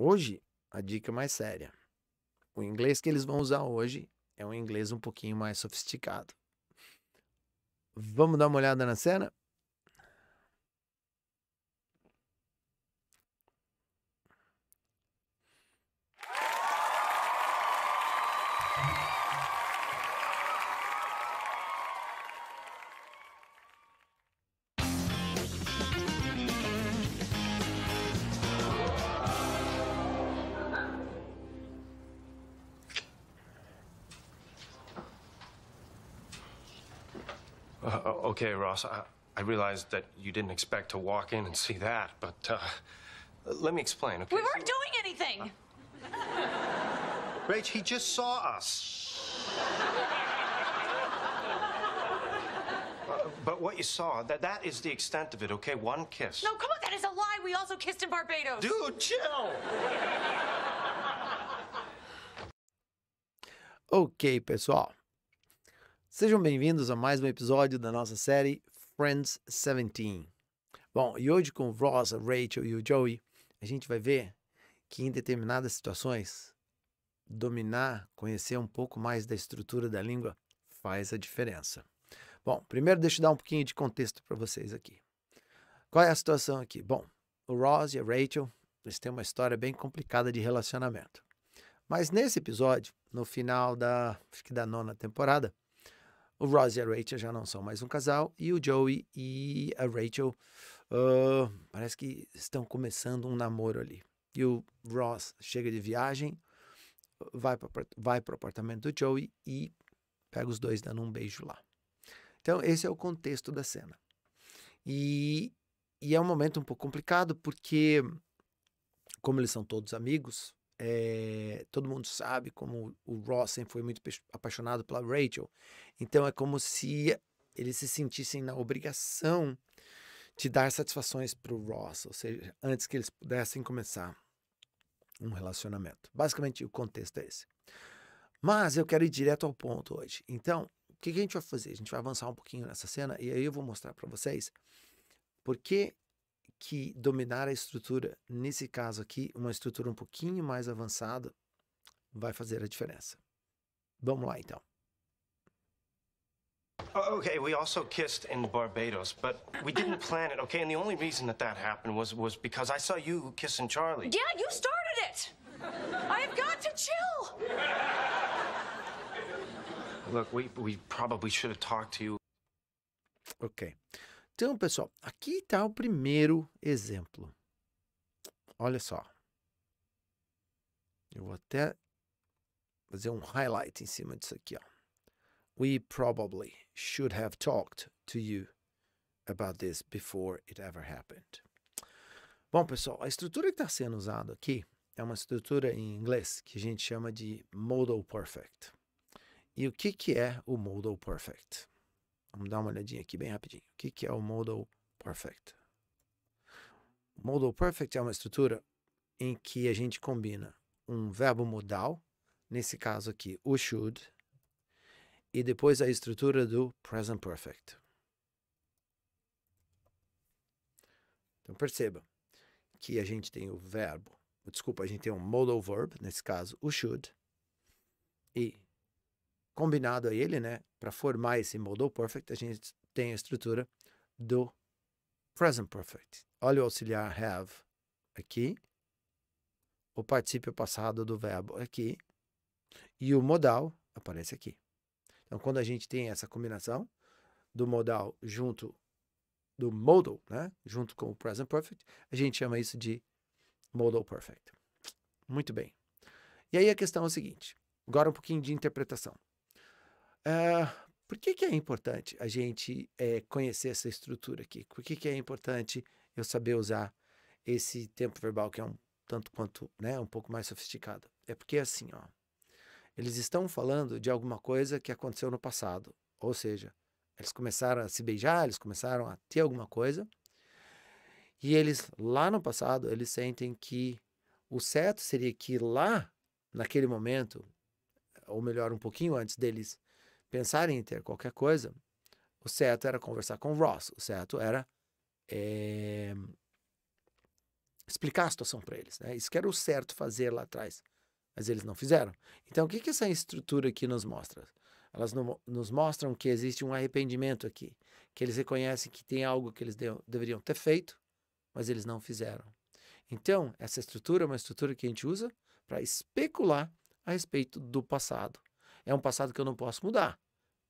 Hoje, a dica mais séria. O inglês que eles vão usar hoje é um inglês um pouquinho mais sofisticado. Vamos dar uma olhada na cena? Uh, okay, Ross, I, I realized that you didn't expect to walk in and see that, but uh, let me explain, okay? We weren't so, doing anything! Uh, Rach, he just saw us. Uh, but what you saw, that, that is the extent of it, okay? One kiss. No, come on, that is a lie. We also kissed in Barbados. Dude, chill. ok, pessoal. Sejam bem-vindos a mais um episódio da nossa série Friends 17. Bom, e hoje com o Ross, a Rachel e o Joey, a gente vai ver que em determinadas situações, dominar, conhecer um pouco mais da estrutura da língua faz a diferença. Bom, primeiro deixa eu dar um pouquinho de contexto para vocês aqui. Qual é a situação aqui? Bom, o Ross e a Rachel, eles têm uma história bem complicada de relacionamento. Mas nesse episódio, no final da, acho que da nona temporada, o Ross e a Rachel já não são mais um casal. E o Joey e a Rachel uh, parece que estão começando um namoro ali. E o Ross chega de viagem, vai para vai o apartamento do Joey e pega os dois dando um beijo lá. Então, esse é o contexto da cena. E, e é um momento um pouco complicado porque, como eles são todos amigos, é, todo mundo sabe como o Ross sempre foi muito apaixonado pela Rachel. Então é como se eles se sentissem na obrigação de dar satisfações para o Ross, ou seja, antes que eles pudessem começar um relacionamento. Basicamente o contexto é esse. Mas eu quero ir direto ao ponto hoje. Então, o que, que a gente vai fazer? A gente vai avançar um pouquinho nessa cena e aí eu vou mostrar para vocês porque que dominar a estrutura, nesse caso aqui, uma estrutura um pouquinho mais avançada, vai fazer a diferença. Vamos lá então. Okay, we also kissed in Barbados, but we didn't plan it, okay? And the only reason that that happened was was because I saw you kissing Charlie. Yeah, you started it. I've got to chill. Look, we we probably should have talked to you. Okay. Então, pessoal, aqui está o primeiro exemplo. Olha só. Eu vou até fazer um highlight em cima disso aqui. Ó. We probably should have talked to you about this before it ever happened. Bom, pessoal, a estrutura que está sendo usada aqui é uma estrutura em inglês que a gente chama de modal perfect. E o que, que é o modal perfect? Vamos dar uma olhadinha aqui bem rapidinho. O que, que é o Model Perfect? O Model Perfect é uma estrutura em que a gente combina um verbo modal, nesse caso aqui, o should, e depois a estrutura do present perfect. Então perceba que a gente tem o verbo, desculpa, a gente tem um modal verb, nesse caso o should, e combinado a ele, né, para formar esse modal perfect, a gente tem a estrutura do present perfect. Olha o auxiliar have aqui, o particípio passado do verbo aqui e o modal aparece aqui. Então, quando a gente tem essa combinação do modal junto do modal, né, junto com o present perfect, a gente chama isso de modal perfect. Muito bem. E aí a questão é a seguinte, agora um pouquinho de interpretação. Ah, por que, que é importante a gente é, conhecer essa estrutura aqui? Por que, que é importante eu saber usar esse tempo verbal que é um tanto quanto, né, um pouco mais sofisticado? É porque é assim, ó, eles estão falando de alguma coisa que aconteceu no passado, ou seja, eles começaram a se beijar, eles começaram a ter alguma coisa, e eles lá no passado eles sentem que o certo seria que lá naquele momento, ou melhor, um pouquinho antes deles pensar em ter qualquer coisa, o certo era conversar com o Ross, o certo era é, explicar a situação para eles. Né? Isso que era o certo fazer lá atrás, mas eles não fizeram. Então, o que, que essa estrutura aqui nos mostra? Elas no, nos mostram que existe um arrependimento aqui, que eles reconhecem que tem algo que eles de, deveriam ter feito, mas eles não fizeram. Então, essa estrutura é uma estrutura que a gente usa para especular a respeito do passado. É um passado que eu não posso mudar,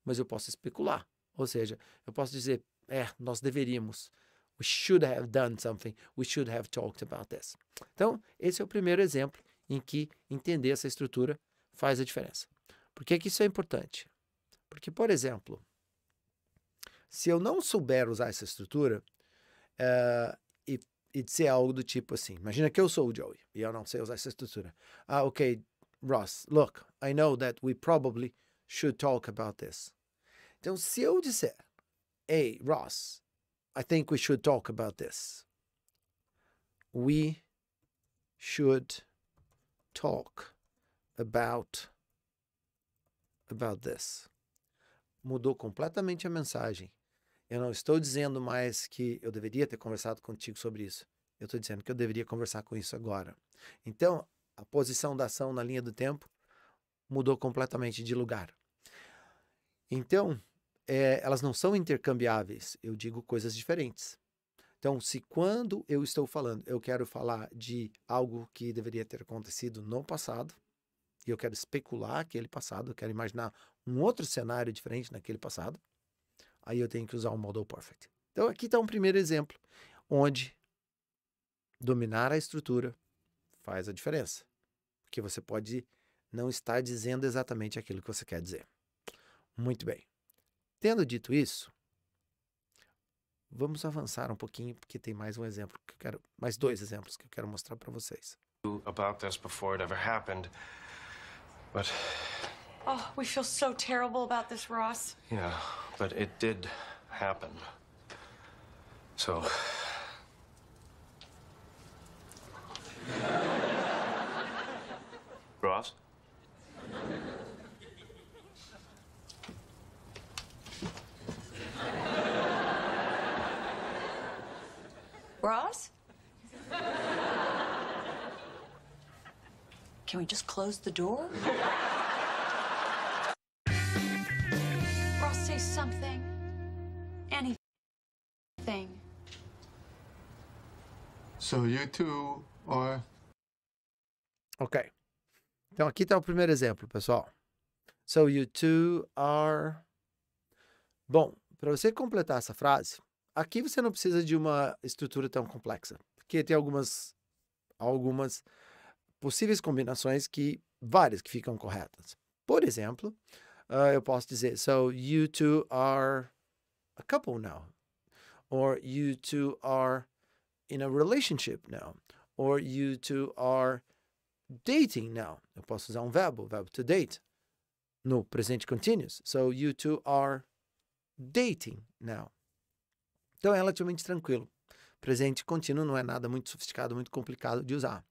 mas eu posso especular. Ou seja, eu posso dizer, é, nós deveríamos. We should have done something. We should have talked about this. Então, esse é o primeiro exemplo em que entender essa estrutura faz a diferença. Por que, que isso é importante? Porque, por exemplo, se eu não souber usar essa estrutura uh, e, e dizer algo do tipo assim, imagina que eu sou o Joey e eu não sei usar essa estrutura. Ah, ok, Ross, look, I know that we probably should talk about this. Então, se eu disser, hey, Ross, I think we should talk about this. We should talk about about this. Mudou completamente a mensagem. Eu não estou dizendo mais que eu deveria ter conversado contigo sobre isso. Eu estou dizendo que eu deveria conversar com isso agora. Então, a posição da ação na linha do tempo mudou completamente de lugar. Então, é, elas não são intercambiáveis, eu digo coisas diferentes. Então, se quando eu estou falando, eu quero falar de algo que deveria ter acontecido no passado, e eu quero especular aquele passado, eu quero imaginar um outro cenário diferente naquele passado, aí eu tenho que usar o um model perfect. Então, aqui está um primeiro exemplo, onde dominar a estrutura faz a diferença. Porque você pode não estar dizendo exatamente aquilo que você quer dizer. Muito bem. Tendo dito isso, vamos avançar um pouquinho porque tem mais um exemplo que eu quero, mais dois exemplos que eu quero mostrar para vocês. About this before it ever happened, but oh, we feel so terrible about this, Ross. Yeah, but it did happen. So bras? Can we just close the door? Ross, say something. Anything. So you two are. Ok. Então aqui está o primeiro exemplo, pessoal. So you two are. Bom, para você completar essa frase, Aqui você não precisa de uma estrutura tão complexa, porque tem algumas, algumas possíveis combinações que várias que ficam corretas. Por exemplo, uh, eu posso dizer, so you two are a couple now, or you two are in a relationship now, or you two are dating now. Eu posso usar um verbo, o verbo to date, no presente continuous. So you two are dating now. Então é relativamente tranquilo. Presente contínuo não é nada muito sofisticado, muito complicado de usar.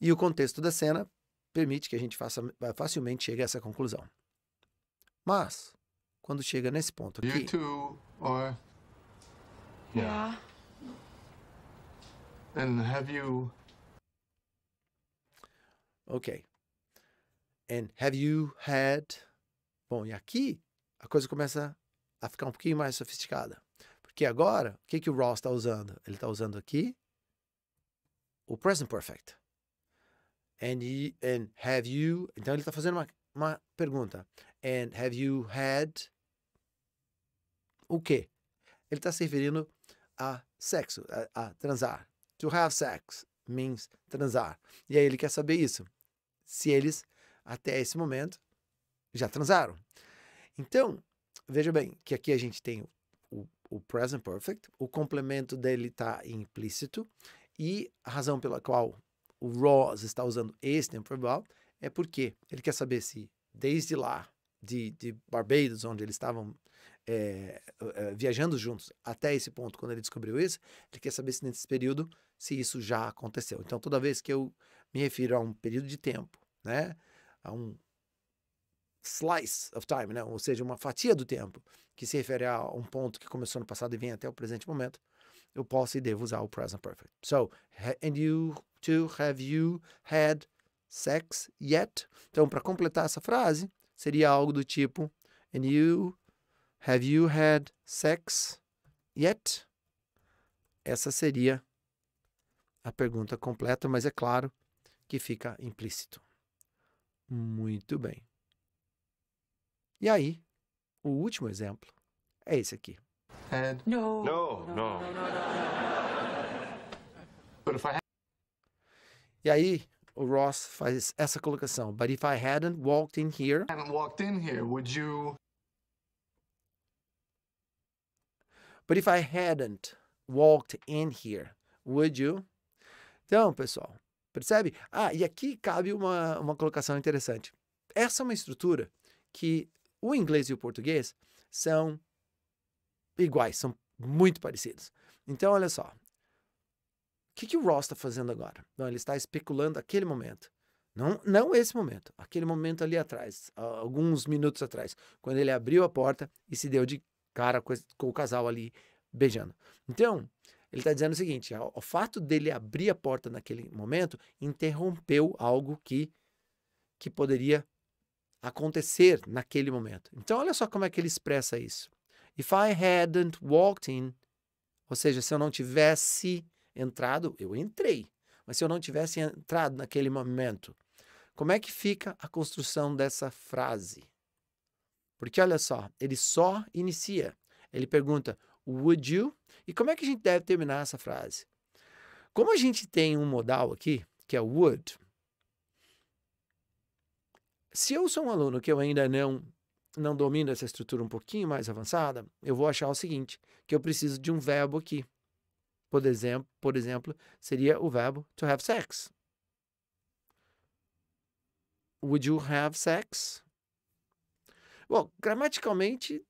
E o contexto da cena permite que a gente faça, eh, facilmente chegue a essa conclusão. Mas, quando chega nesse ponto aqui. You two are. Yeah. yeah. And have you. Ok. And have you had. Bom, e aqui a coisa começa a ficar um pouquinho mais sofisticada. Porque agora, o que, que o Ross está usando? Ele está usando aqui o present perfect. And, you, and have you. Então ele está fazendo uma, uma pergunta. And have you had. O quê? Ele está se referindo a sexo, a, a transar. To have sex means transar. E aí ele quer saber isso. Se eles, até esse momento, já transaram. Então, veja bem que aqui a gente tem o o present perfect, o complemento dele está implícito e a razão pela qual o Ross está usando esse tempo verbal é porque ele quer saber se desde lá de, de Barbados, onde eles estavam é, é, viajando juntos até esse ponto, quando ele descobriu isso, ele quer saber se nesse período se isso já aconteceu. Então, toda vez que eu me refiro a um período de tempo, né, a um slice of time, né? ou seja, uma fatia do tempo, que se refere a um ponto que começou no passado e vem até o presente momento, eu posso e devo usar o present perfect. So, and you too, have you had sex yet? Então, para completar essa frase, seria algo do tipo, and you, have you had sex yet? Essa seria a pergunta completa, mas é claro que fica implícito. Muito bem. E aí, o último exemplo é esse aqui. And no. No, no. E aí, o Ross faz essa colocação. But if I hadn't walked in here. Hadn't walked in here, would you? But if I hadn't walked in here, would you? Então, pessoal, percebe? Ah, e aqui cabe uma, uma colocação interessante. Essa é uma estrutura que o inglês e o português são iguais, são muito parecidos. Então, olha só. O que, que o Ross está fazendo agora? Não, ele está especulando aquele momento. Não, não esse momento, aquele momento ali atrás, alguns minutos atrás, quando ele abriu a porta e se deu de cara com, o casal ali beijando. Então, ele está dizendo o seguinte: o, fato dele abrir a porta naquele momento interrompeu algo que, que poderia acontecer naquele momento. Então, olha só como é que ele expressa isso. If I hadn't walked in, ou seja, se eu não tivesse entrado, eu entrei, mas se eu não tivesse entrado naquele momento, como é que fica a construção dessa frase? Porque olha só, ele só inicia. Ele pergunta, would you? E como é que a gente deve terminar essa frase? Como a gente tem um modal aqui, que é would, se eu sou um aluno que eu ainda não não domino essa estrutura um pouquinho mais avançada, eu vou achar o seguinte, que eu preciso de um verbo aqui. Por exemplo, por exemplo, seria o verbo to have sex. Would you have sex? Bom, gramaticalmente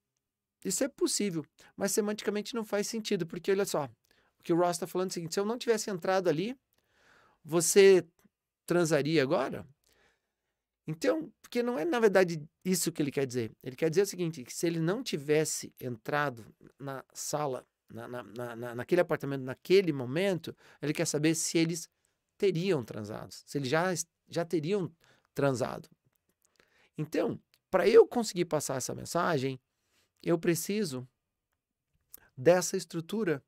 isso é possível, mas semanticamente não faz sentido, porque olha só, o que o Ross está falando é o seguinte: se eu não tivesse entrado ali, você transaria agora? Então, porque não é na verdade isso que ele quer dizer. Ele quer dizer o seguinte: que se ele não tivesse entrado na sala, na, na, na, naquele apartamento, naquele momento, ele quer saber se eles teriam transado, se eles já, já teriam transado. Então, para eu conseguir passar essa mensagem, eu preciso dessa estrutura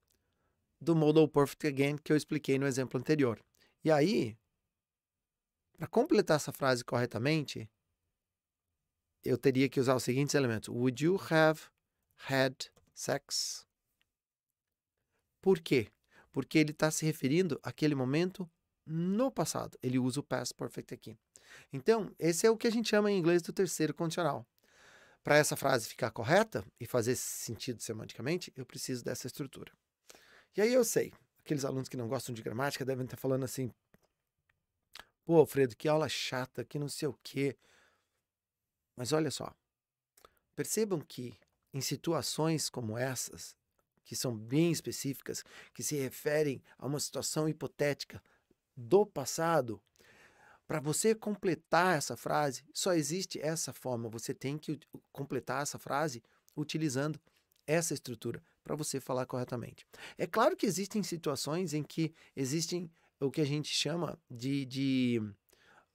do Model Perfect Again que eu expliquei no exemplo anterior. E aí, para completar essa frase corretamente, eu teria que usar os seguintes elementos: Would you have had sex? Por quê? Porque ele está se referindo àquele momento no passado. Ele usa o past perfect aqui. Então, esse é o que a gente chama em inglês do terceiro condicional. Para essa frase ficar correta e fazer sentido semanticamente, eu preciso dessa estrutura. E aí eu sei, aqueles alunos que não gostam de gramática devem estar tá falando assim: Pô, Alfredo, que aula chata, que não sei o quê. Mas olha só. Percebam que em situações como essas, que são bem específicas, que se referem a uma situação hipotética do passado, para você completar essa frase, só existe essa forma. Você tem que completar essa frase utilizando essa estrutura para você falar corretamente. É claro que existem situações em que existem o que a gente chama de. de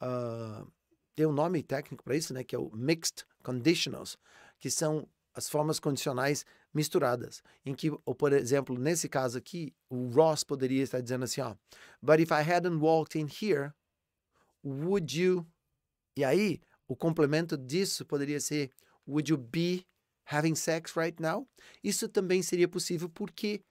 uh, tem um nome técnico para isso, né? Que é o Mixed Conditionals, que são as formas condicionais misturadas, em que, ou, por exemplo, nesse caso aqui, o Ross poderia estar dizendo assim, ó, but if I hadn't walked in here, would you? E aí, o complemento disso poderia ser, would you be having sex right now? Isso também seria possível porque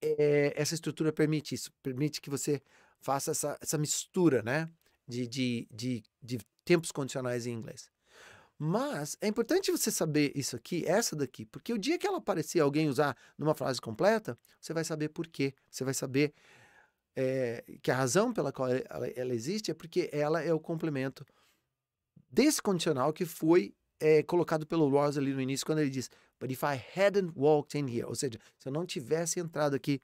é, essa estrutura permite isso, permite que você faça essa, essa mistura, né? De, de, de, de tempos condicionais em inglês. Mas é importante você saber isso aqui, essa daqui, porque o dia que ela aparecer alguém usar numa frase completa, você vai saber por quê. Você vai saber é, que a razão pela qual ela, ela existe é porque ela é o complemento desse condicional que foi é, colocado pelo Ross ali no início, quando ele diz: But if I hadn't walked in here, ou seja, se eu não tivesse entrado aqui,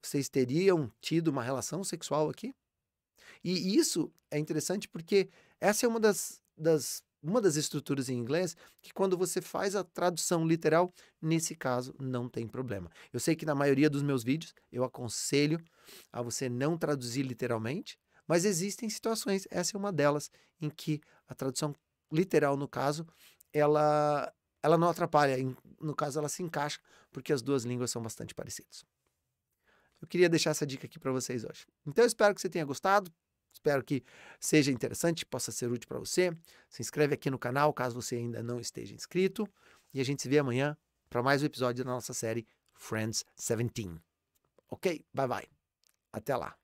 vocês teriam tido uma relação sexual aqui? E isso é interessante porque essa é uma das, das, uma das estruturas em inglês que, quando você faz a tradução literal, nesse caso não tem problema. Eu sei que na maioria dos meus vídeos eu aconselho a você não traduzir literalmente, mas existem situações, essa é uma delas, em que a tradução literal no caso, ela, ela não atrapalha. No caso, ela se encaixa, porque as duas línguas são bastante parecidas. Eu queria deixar essa dica aqui para vocês hoje. Então, eu espero que você tenha gostado. Espero que seja interessante, possa ser útil para você. Se inscreve aqui no canal, caso você ainda não esteja inscrito. E a gente se vê amanhã para mais um episódio da nossa série Friends 17. Ok? Bye bye. Até lá.